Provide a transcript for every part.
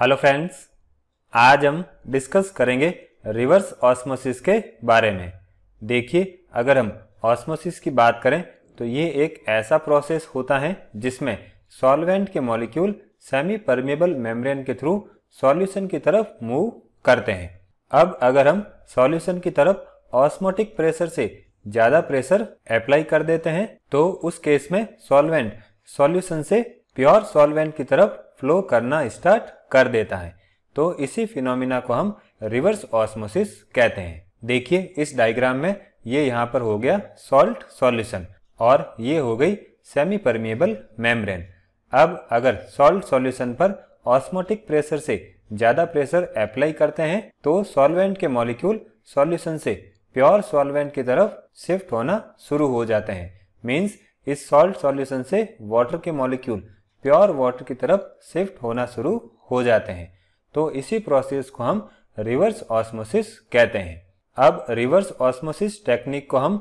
hello friends आज हम discuss करेंगे रिवर्स ऑस्मोसिस के बारे में देखिए अगर हम ऑस्मोसिस की बात करें तो ये एक ऐसा प्रोसेस होता है जिसमें सॉल्वेंट के मॉलिक्यूल सेमी परमेबल मेम्ब्रेन के थ्रू सॉल्यूशन की तरफ मूव करते हैं अब अगर हम सॉल्यूशन की तरफ ऑस्मोटिक प्रेशर से ज़्यादा प्रेशर अप्लाई कर देते हैं तो उस केस में सॉल्वेंट सॉल्यूशन से प्योर सॉल्वेंट की तरफ फ्लो करना स्टार्ट कर देता है तो इसी फिनोमिना को हम रिवर्स ऑस्मोसिस कहते हैं देखिए इस डायग्राम में ये यहाँ पर हो गया सॉल्ट सॉल्यूशन और ये हो गई सेमी परमिएबल मेम्ब्रेन अब अगर सॉल्ट सॉल्यूशन पर ऑस्मोटिक प्रेशर से ज़्यादा प्रेशर अप्लाई करते हैं तो सॉल्वेंट के मॉलिक्यूल सॉल्यूशन से प्योर सॉल्वेंट की तरफ शिफ्ट होना शुरू हो जाते हैं मीन्स इस सॉल्ट सॉल्यूशन से वाटर के मॉलिक्यूल प्योर वाटर की तरफ शिफ्ट होना शुरू हो जाते हैं तो इसी प्रोसेस को हम रिवर्स ऑस्मोसिस कहते हैं अब रिवर्स ऑस्मोसिस टेक्निक को हम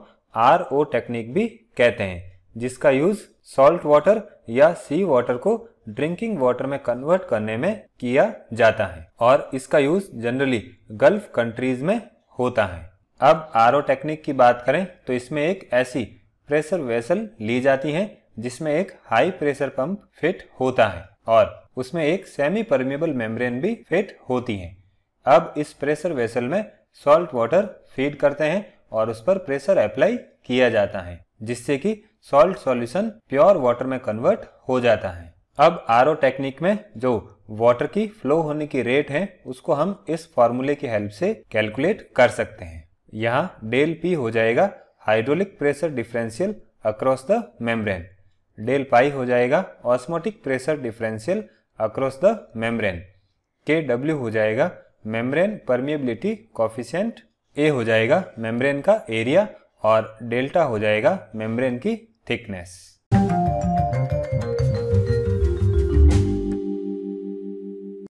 आर ओ टेक्निक भी कहते हैं जिसका यूज सॉल्ट वाटर या सी वाटर को ड्रिंकिंग वाटर में कन्वर्ट करने में किया जाता है और इसका यूज जनरली गल्फ कंट्रीज में होता है अब आर ओ टेक्निक की बात करें तो इसमें एक ऐसी प्रेशर वेसल ली जाती है जिसमें एक हाई प्रेशर पंप फिट होता है और उसमें एक सेमी परमेबल मेम्ब्रेन भी फिट होती है अब इस प्रेशर वेसल में सॉल्ट वाटर फीड करते हैं और उस पर प्रेशर अप्लाई किया जाता है जिससे कि सॉल्ट सॉल्यूशन प्योर वाटर में कन्वर्ट हो जाता है अब आर टेक्निक में जो वाटर की फ्लो होने की रेट है उसको हम इस फॉर्मूले की हेल्प से कैलकुलेट कर सकते हैं यहाँ डेल पी हो जाएगा hydraulic pressure differential across the membrane del pi हो जाएगा osmotic pressure differential across the membrane के डब्ल्यू हो जाएगा मेम्ब्रेन परमिएबिलिटी कॉफिशेंट ए हो जाएगा मेम्ब्रेन का एरिया और डेल्टा हो जाएगा मेम्ब्रेन की थिकनेस